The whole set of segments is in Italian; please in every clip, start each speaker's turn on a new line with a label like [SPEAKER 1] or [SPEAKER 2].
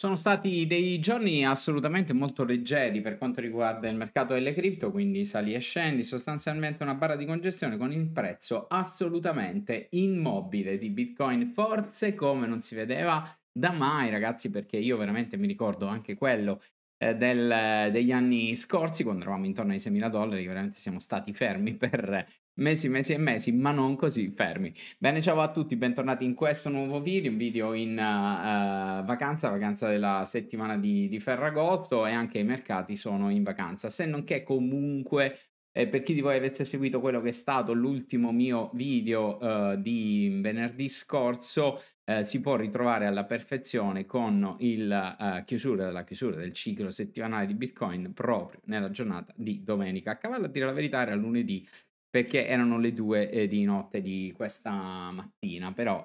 [SPEAKER 1] Sono stati dei giorni assolutamente molto leggeri per quanto riguarda il mercato delle cripto, quindi sali e scendi, sostanzialmente una barra di congestione con il prezzo assolutamente immobile di Bitcoin, forse come non si vedeva da mai ragazzi perché io veramente mi ricordo anche quello eh, del, degli anni scorsi, quando eravamo intorno ai 6.000 dollari, veramente siamo stati fermi per mesi, mesi e mesi, ma non così fermi. Bene, ciao a tutti, bentornati in questo nuovo video, un video in uh, vacanza, vacanza della settimana di, di Ferragosto e anche i mercati sono in vacanza, se non che comunque e per chi di voi avesse seguito quello che è stato l'ultimo mio video uh, di venerdì scorso, uh, si può ritrovare alla perfezione con il, uh, chiusura, la chiusura del ciclo settimanale di Bitcoin proprio nella giornata di domenica. A cavallo, a dire la verità, era lunedì perché erano le due eh, di notte di questa mattina, però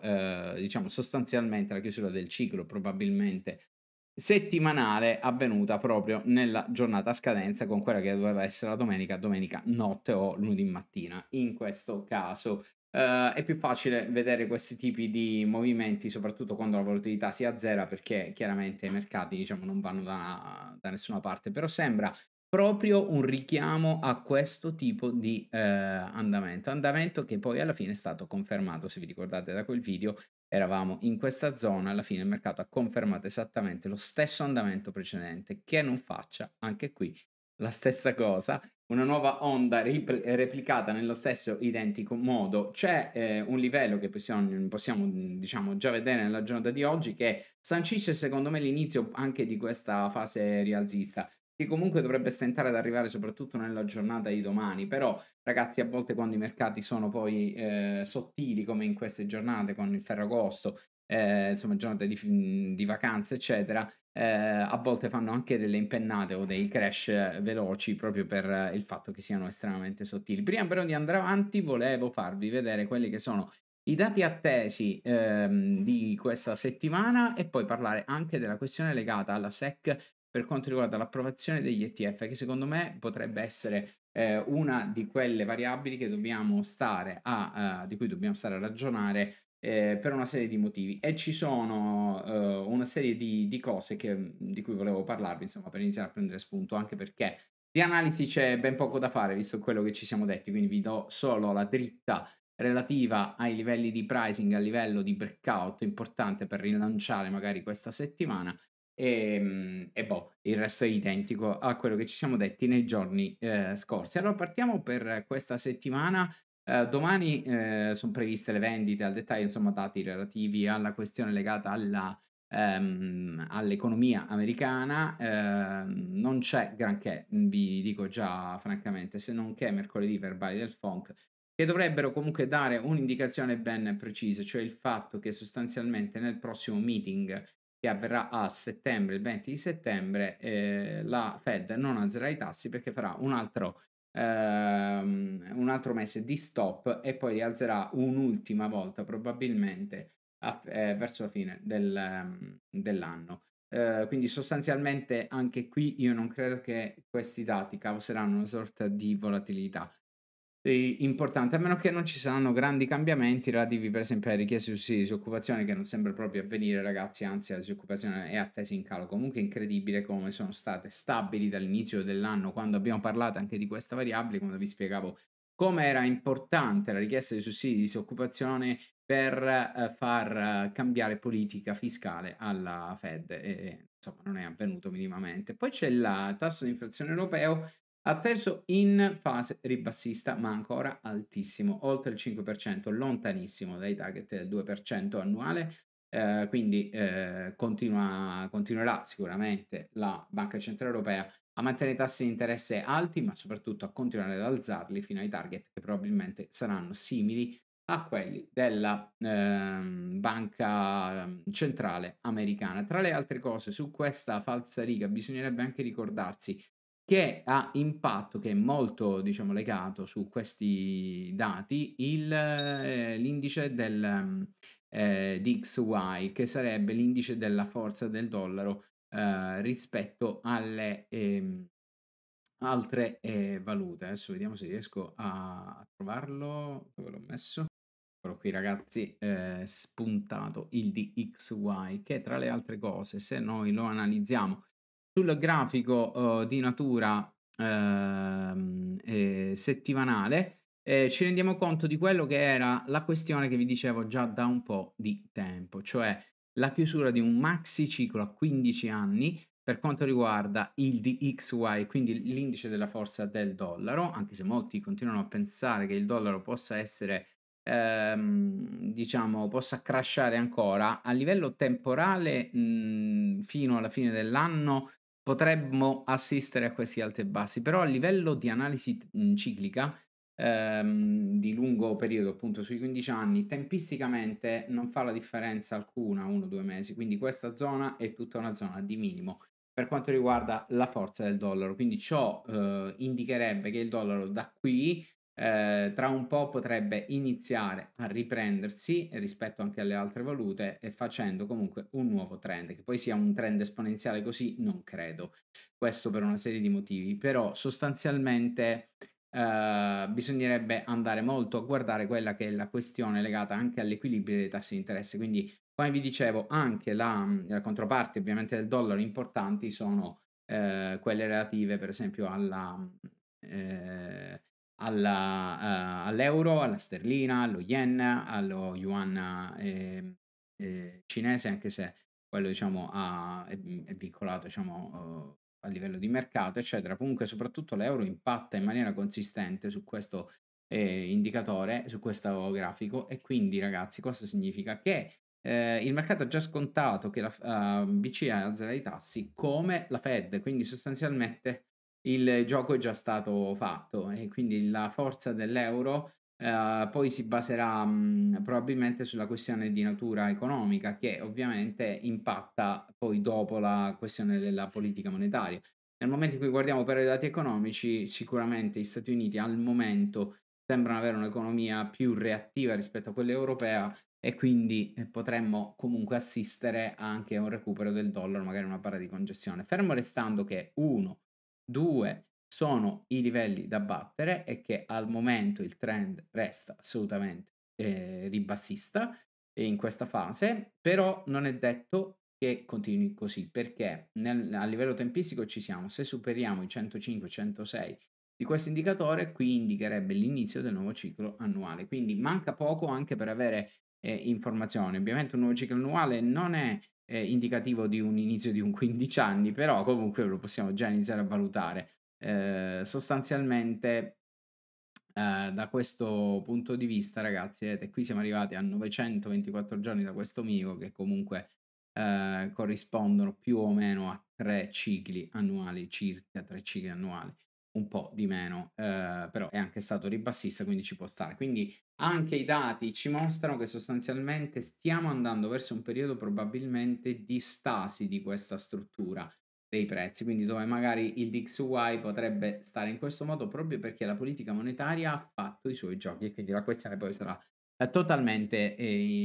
[SPEAKER 1] diciamo sostanzialmente la chiusura del ciclo probabilmente settimanale avvenuta proprio nella giornata scadenza con quella che doveva essere la domenica, domenica notte o lunedì mattina in questo caso. Uh, è più facile vedere questi tipi di movimenti, soprattutto quando la volatilità si azzera, perché chiaramente i mercati diciamo, non vanno da, da nessuna parte, però sembra proprio un richiamo a questo tipo di eh, andamento, andamento che poi alla fine è stato confermato, se vi ricordate da quel video, eravamo in questa zona, alla fine il mercato ha confermato esattamente lo stesso andamento precedente, che non faccia anche qui la stessa cosa, una nuova onda ripl- replicata nello stesso identico modo. C'è eh, un livello che possiamo, possiamo, diciamo, già vedere nella giornata di oggi che sancisce secondo me l'inizio anche di questa fase rialzista che comunque dovrebbe stentare ad arrivare soprattutto nella giornata di domani, però ragazzi a volte quando i mercati sono poi eh, sottili come in queste giornate con il ferragosto, eh, insomma giornate di, mhmm, di vacanze eccetera, eh, a volte fanno anche delle impennate o dei crash veloci proprio per il fatto che siano estremamente sottili. Prima però di andare avanti volevo farvi vedere quelli che sono i dati attesi ehm, di questa settimana e poi parlare anche della questione legata alla SEC per quanto riguarda l'approvazione degli ETF, che secondo me potrebbe essere eh, una di quelle variabili che dobbiamo stare a, uh, di cui dobbiamo stare a ragionare eh, per una serie di motivi e ci sono uh, una serie di, di cose che, mm, di cui volevo parlarvi, insomma, per iniziare a prendere spunto, anche perché di analisi c'è ben poco da fare, visto quello che ci siamo detti, quindi vi do solo la dritta relativa ai livelli di pricing a livello di breakout importante per rilanciare magari questa settimana e, ehm, e, boh, il resto è identico a quello che ci siamo detti nei giorni eh, scorsi. Allora partiamo per questa settimana. Eh, domani eh, sono previste le vendite al dettaglio, insomma dati relativi alla questione legata alla, ehm, all'economia americana. Ehm, non c'è granché, vi dico già francamente, se non che mercoledì verbali del FONC che dovrebbero comunque dare un'indicazione ben precisa, cioè il fatto che sostanzialmente nel prossimo meeting che avverrà a settembre, il 20 di settembre, eh, la Fed non alzerà i tassi perché farà un altro, ehm, un altro mese di stop e poi li alzerà un'ultima volta probabilmente a, eh, verso la fine del, ehm, dell'anno. Eh, quindi sostanzialmente anche qui io non credo che questi dati causeranno una sorta di volatilità importante, a meno che non ci saranno grandi cambiamenti relativi per esempio alle richieste di di disoccupazione che non sembra proprio avvenire ragazzi, anzi la disoccupazione è attesa in calo, comunque è incredibile come sono state stabili dall'inizio dell'anno quando abbiamo parlato anche di questa variabile, quando vi spiegavo come era importante la richiesta di sussidi di disoccupazione per eh, far eh, cambiare politica fiscale alla Fed e, insomma non è avvenuto minimamente. Poi c'è il tasso di inflazione europeo atteso in fase ribassista ma ancora altissimo, oltre il 5%, lontanissimo dai target del 2% annuale, eh, quindi eh, continua, continuerà sicuramente la Banca Centrale Europea a mantenere i tassi di interesse alti, ma soprattutto a continuare ad alzarli fino ai target che probabilmente saranno simili a quelli della eh, banca ehm, centrale americana. Tra le altre cose, su questa falsa riga bisognerebbe anche ricordarsi che ha impatto, che è molto diciamo, legato su questi dati, il, eh, l'indice del, mm, eh, di XY, che sarebbe l'indice della forza del dollaro eh, rispetto alle ehm, altre eh, valute. Adesso vediamo se riesco a trovarlo, dove l'ho messo. Eccolo qui ragazzi, eh, spuntato il DXY che tra le altre cose, se noi lo analizziamo sul grafico eh, di natura eh, settimanale eh, ci rendiamo conto di quello che era la questione che vi dicevo già da un po' di tempo, cioè la chiusura di un maxi ciclo a 15 anni per quanto riguarda il DXY, quindi l'indice della forza del dollaro, anche se molti continuano a pensare che il dollaro possa essere, ehm, diciamo, possa crashare ancora, a livello temporale mh, mhmm, fino alla fine dell'anno potremmo assistere a questi alti e bassi, però a livello di analisi mhmm, ciclica ehm, di lungo periodo, appunto sui 15 anni, tempisticamente non fa la differenza alcuna, uno o due mesi, quindi questa zona è tutta una zona di minimo per quanto riguarda la forza del dollaro, quindi ciò eh, indicherebbe che il dollaro da qui eh, tra un po' potrebbe iniziare a riprendersi rispetto anche alle altre valute e facendo comunque un nuovo trend, che poi sia un trend esponenziale così non credo, questo per una serie di motivi, però sostanzialmente eh, bisognerebbe andare molto a guardare quella che è la questione legata anche all'equilibrio dei tassi di interesse, quindi come vi dicevo anche la, la controparte ovviamente del dollaro importanti sono eh, quelle relative per esempio alla... Eh, alla, uh, all'euro, alla sterlina, allo yen, allo yuan eh, eh, cinese, anche se quello diciamo, ha, è, è, vincolato diciamo, uh, a livello di mercato, eccetera. Comunque soprattutto l'euro impatta in maniera consistente su questo eh, indicatore, su questo grafico e quindi ragazzi cosa significa? Che eh, il mercato ha già scontato che la uh, BCE alzerà i tassi come la Fed, quindi sostanzialmente il gioco è già stato fatto e quindi la forza dell'euro eh, poi si baserà mh, probabilmente sulla questione di natura economica che ovviamente impatta poi dopo la questione della politica monetaria. Nel momento in cui guardiamo però i dati economici, sicuramente gli Stati Uniti al momento sembrano avere un'economia più reattiva rispetto a quella europea e quindi eh, potremmo comunque assistere anche a un recupero del dollaro, magari una barra di congestione. Fermo restando che uno due sono i livelli da battere e che al momento il trend resta assolutamente eh, ribassista in questa fase, però non è detto che continui così perché nel, a livello tempistico ci siamo, se superiamo i 105-106 di questo indicatore qui indicherebbe l'inizio del nuovo ciclo annuale, quindi manca poco anche per avere eh, informazioni, ovviamente un nuovo ciclo annuale non è eh, indicativo di un inizio di un 15 anni, però comunque lo possiamo già iniziare a valutare. Eh, sostanzialmente eh, da questo punto di vista, ragazzi, vedete, qui siamo arrivati a 924 giorni da questo mio, che comunque eh, corrispondono più o meno a tre cicli annuali, circa tre cicli annuali un po' di meno, eh, però è anche stato ribassista, quindi ci può stare. Quindi anche i dati ci mostrano che sostanzialmente stiamo andando verso un periodo probabilmente di stasi di questa struttura dei prezzi, quindi dove magari il DXY potrebbe stare in questo modo proprio perché la politica monetaria ha fatto i suoi giochi e quindi la questione poi sarà eh, totalmente eh,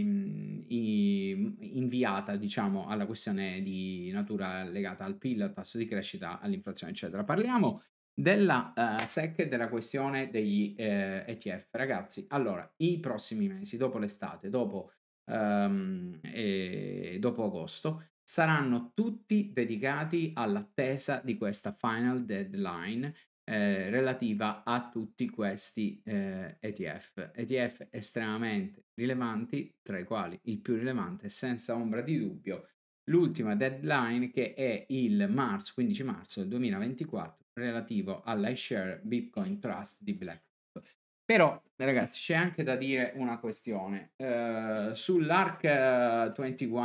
[SPEAKER 1] inviata diciamo alla questione di natura legata al PIL, al tasso di crescita, all'inflazione eccetera. Parliamo della uh, SEC e della questione degli eh, ETF. Ragazzi, allora, i prossimi mesi, dopo l'estate, dopo, um, e dopo agosto, saranno tutti dedicati all'attesa di questa final deadline eh, relativa a tutti questi eh, ETF. ETF estremamente rilevanti, tra i quali il più rilevante, senza ombra di dubbio, l'ultima deadline che è il marzo, 15 marzo del 2024 relativo all'iShare Bitcoin Trust di BlackRock. Però ragazzi c'è anche da dire una questione. Uh, Sull'ARC 21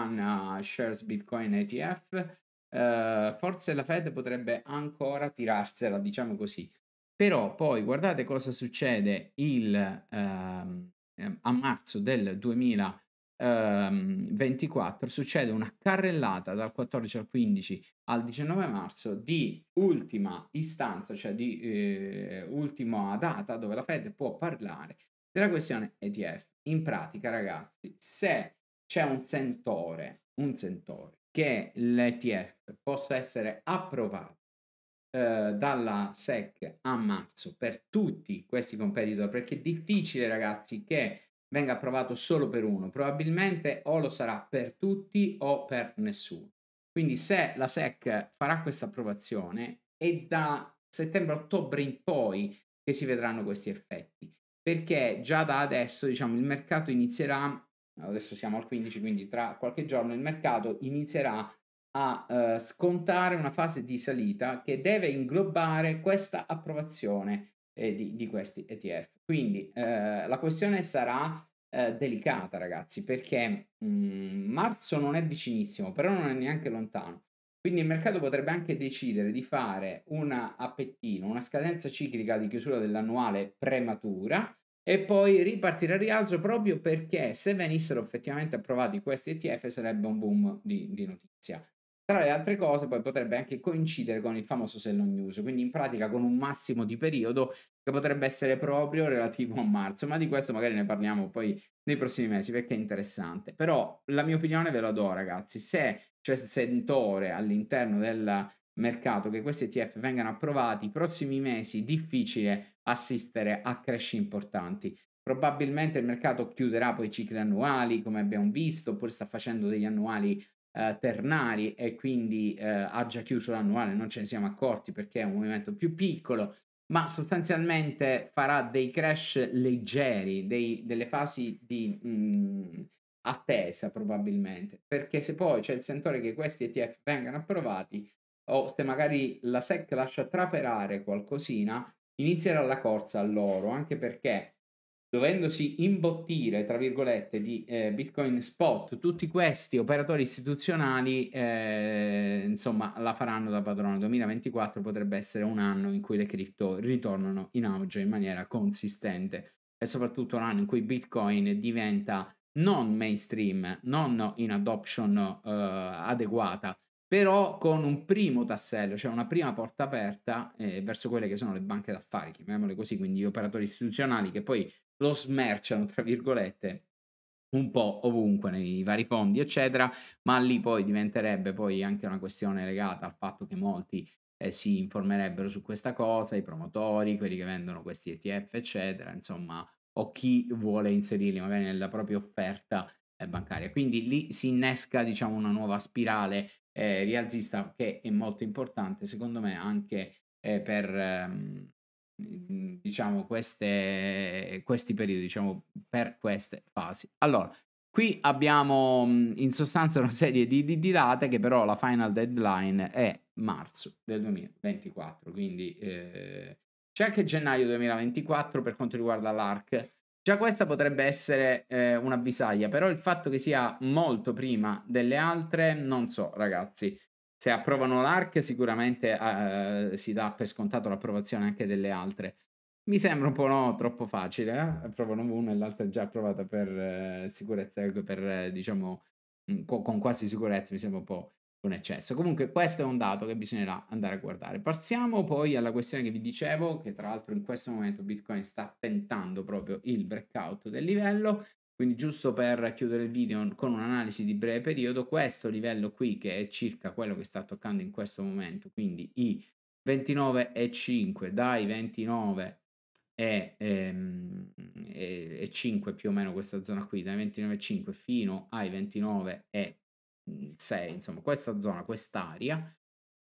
[SPEAKER 1] uh, eh, Shares Bitcoin ETF uh, eh, forse la Fed potrebbe ancora tirarsela, diciamo così. Però poi guardate cosa succede il, ehm, a marzo del 2024 ehm, 24 succede una carrellata dal 14 al 15 al 19 marzo di ultima istanza, cioè di eh, ultima data dove la Fed può parlare della questione ETF. In pratica, ragazzi, se c'è un sentore, un sentore che l'ETF possa essere approvato eh, dalla SEC a marzo per tutti questi competitor perché è difficile ragazzi che venga approvato solo per uno, probabilmente o lo sarà per tutti o per nessuno. Quindi se la SEC farà questa approvazione è da settembre-ottobre in poi che si vedranno questi effetti, perché già da adesso diciamo, il mercato inizierà, adesso siamo al 15, quindi tra qualche giorno il mercato inizierà a eh, scontare una fase di salita che deve inglobare questa approvazione eh, di, di, questi ETF. Quindi eh, la questione sarà eh, delicata, ragazzi, perché mh, mm, marzo non è vicinissimo, però non è neanche lontano. Quindi il mercato potrebbe anche decidere di fare una appettino, una scadenza ciclica di chiusura dell'annuale prematura e poi ripartire a rialzo proprio perché se venissero effettivamente approvati questi ETF sarebbe un boom di, di notizia. Tra le altre cose poi potrebbe anche coincidere con il famoso sell on news, quindi in pratica con un massimo di periodo che potrebbe essere proprio relativo a marzo, ma di questo magari ne parliamo poi nei prossimi mesi perché è interessante. Però la mia opinione ve la do ragazzi, se c'è sentore all'interno del mercato che questi ETF vengano approvati, i prossimi mesi difficile assistere a crescite importanti. Probabilmente il mercato chiuderà poi i cicli annuali, come abbiamo visto, oppure sta facendo degli annuali eh, ternari e quindi eh, ha già chiuso l'annuale, non ce ne siamo accorti perché è un movimento più piccolo, ma sostanzialmente farà dei crash leggeri, dei, delle fasi di mh, mm, attesa probabilmente, perché se poi c'è il sentore che questi ETF vengano approvati o se magari la SEC lascia traperare qualcosina, inizierà la corsa all'oro, anche perché dovendosi imbottire, tra virgolette, di eh, Bitcoin spot, tutti questi operatori istituzionali, eh, insomma, la faranno da padrone. 2024 potrebbe essere un anno in cui le cripto ritornano in auge in maniera consistente e soprattutto un anno in cui Bitcoin diventa non mainstream, non in adoption eh, adeguata, però con un primo tassello, cioè una prima porta aperta eh, verso quelle che sono le banche d'affari, chiamiamole così, quindi gli operatori istituzionali che poi lo smerciano, tra virgolette, un po' ovunque nei vari fondi, eccetera, ma lì poi diventerebbe poi anche una questione legata al fatto che molti eh, si informerebbero su questa cosa, i promotori, quelli che vendono questi ETF, eccetera, insomma, o chi vuole inserirli magari nella propria offerta eh, bancaria. Quindi lì si innesca, diciamo, una nuova spirale eh, rialzista che è molto importante, secondo me, anche eh, per ehm, Mhmm, diciamo, queste, questi periodi, diciamo, per queste fasi. Allora, qui abbiamo mhmm, in sostanza una serie di, di, di date che però la final deadline è marzo del 2024, quindi eh, c'è anche gennaio 2024 per quanto riguarda l'ARC. Già questa potrebbe essere eh, una bisaglia, però il fatto che sia molto prima delle altre, non so ragazzi se approvano l'ARC sicuramente eh, eh, si dà per scontato l'approvazione anche delle altre. Mi sembra un po' no, troppo facile, eh? approvano una e l'altra è già approvata per eh, sicurezza, eh, per, eh, diciamo, mm, co- con quasi sicurezza, mi sembra un po' un eccesso. Comunque questo è un dato che bisognerà andare a guardare. Passiamo poi alla questione che vi dicevo, che tra l'altro in questo momento Bitcoin sta tentando proprio il breakout del livello, quindi giusto per chiudere il video con un'analisi di breve periodo, questo livello qui che è circa quello che sta toccando in questo momento, quindi i 29,5 dai 29 ehm, e, e, e, 5 più o meno questa zona qui, dai 29,5 fino ai 29,6, mm, insomma questa zona, quest'area,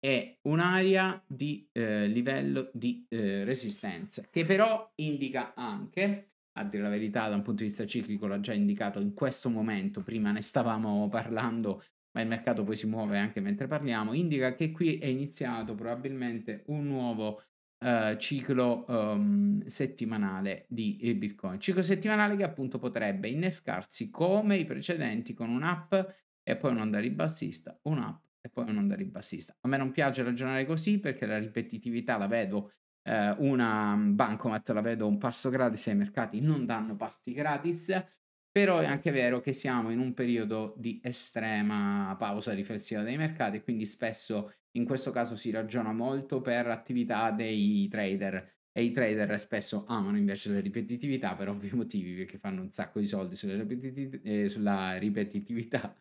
[SPEAKER 1] è un'area di eh, livello di eh, resistenza che però indica anche a dire la verità, da un punto di vista ciclico l'ha già indicato in questo momento, prima ne stavamo parlando, ma il mercato poi si muove anche mentre parliamo, indica che qui è iniziato probabilmente un nuovo uh, ciclo um, settimanale di eh, Bitcoin. Ciclo settimanale che appunto potrebbe innescarsi come i precedenti con un'app e poi un'onda ribassista, un'app e poi un'onda ribassista. A me non piace ragionare così perché la ripetitività la vedo eh, una mm, bancomat la vedo un passo gratis ai mercati non danno pasti gratis però è anche vero che siamo in un periodo di estrema pausa riflessiva dei mercati quindi spesso in questo caso si ragiona molto per attività dei trader e i trader spesso amano invece la ripetitività per ovvi motivi perché fanno un sacco di soldi sulla, ripetitiv- eh, sulla ripetitività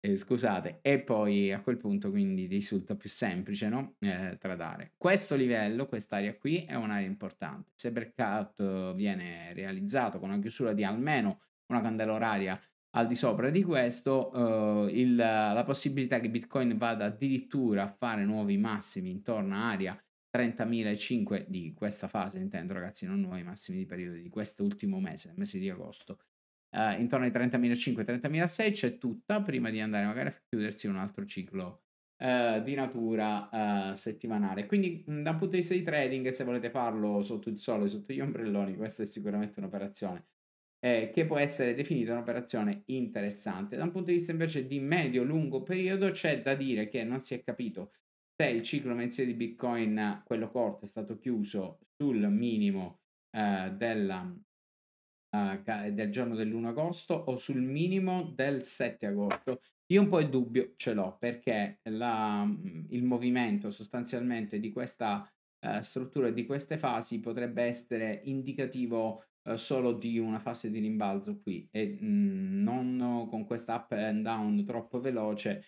[SPEAKER 1] eh, scusate, e poi a quel punto quindi risulta più semplice no? eh, tradare. Questo livello, quest'area qui, è un'area importante. Se il breakout viene realizzato con una chiusura di almeno una candela oraria al di sopra di questo, eh, il, la possibilità che Bitcoin vada addirittura a fare nuovi massimi intorno a area 30.005 di questa fase, intendo ragazzi, non nuovi massimi di periodo di quest'ultimo mese, mese di agosto, eh, intorno ai 30.500-30.600 c'è tutta prima di andare magari a chiudersi un altro ciclo eh, di natura eh, settimanale. Quindi mh, da un punto di vista di trading, se volete farlo sotto il sole, sotto gli ombrelloni, questa è sicuramente un'operazione eh, che può essere definita un'operazione interessante. Da un punto di vista invece di medio-lungo periodo c'è da dire che non si è capito se il ciclo mensile di Bitcoin, quello corto, è stato chiuso sul minimo eh, della, eh, eh, del giorno dell'1 agosto o sul minimo del 7 agosto. Io un po' il dubbio ce l'ho perché la, mm, il movimento sostanzialmente di questa uh, struttura e di queste fasi potrebbe essere indicativo uh, solo di una fase di rimbalzo qui e mh, mm, non con questa up and down troppo veloce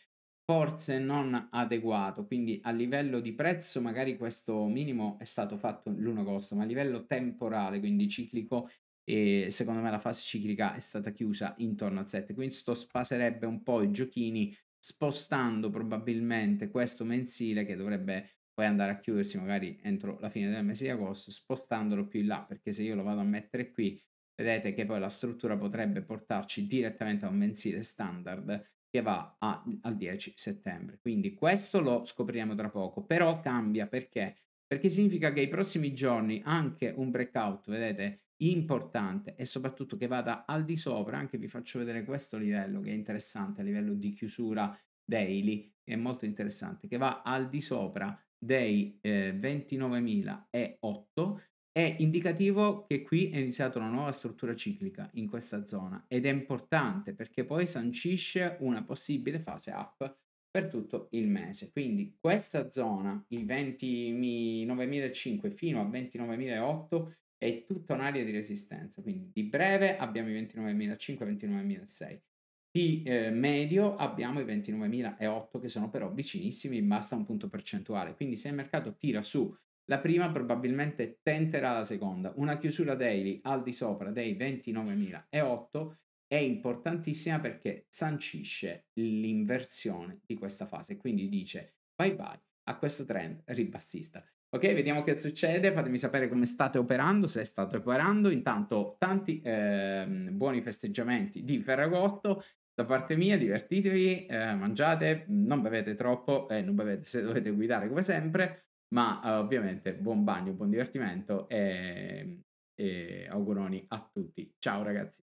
[SPEAKER 1] forse non adeguato quindi a livello di prezzo magari questo minimo è stato fatto l'1 agosto ma a livello temporale quindi ciclico e secondo me la fase ciclica è stata chiusa intorno al 7, Quindi questo spaserebbe un po' i giochini spostando probabilmente questo mensile che dovrebbe poi andare a chiudersi magari entro la fine del mese di agosto, spostandolo più in là, perché se io lo vado a mettere qui, vedete che poi la struttura potrebbe portarci direttamente a un mensile standard che va a, al 10 settembre. Quindi questo lo scopriremo tra poco, però cambia perché? Perché significa che i prossimi giorni anche un breakout, vedete, importante e soprattutto che vada al di sopra, anche vi faccio vedere questo livello che è interessante a livello di chiusura daily, è molto interessante, che va al di sopra dei eh, 29.008 è indicativo che qui è iniziata una nuova struttura ciclica in questa zona ed è importante perché poi sancisce una possibile fase up per tutto il mese. Quindi questa zona, i 29.005 fino a 29.008, è tutta un'area di resistenza, quindi di breve abbiamo i 29.005-29.006, di eh, medio abbiamo i 29.008 che sono però vicinissimi, basta un punto percentuale, quindi se il mercato tira su la prima probabilmente tenterà la seconda, una chiusura daily al di sopra dei 29.008 è importantissima perché sancisce l'inversione di questa fase, quindi dice bye bye a questo trend ribassista. Ok, vediamo che succede, fatemi sapere come state operando, se state operando. Intanto tanti eh, buoni festeggiamenti di Ferragosto. Da parte mia, divertitevi, eh, mangiate, non bevete troppo e eh, non bevete se dovete guidare come sempre, ma eh, ovviamente buon bagno, buon divertimento e, ehm, e auguroni a tutti. Ciao ragazzi.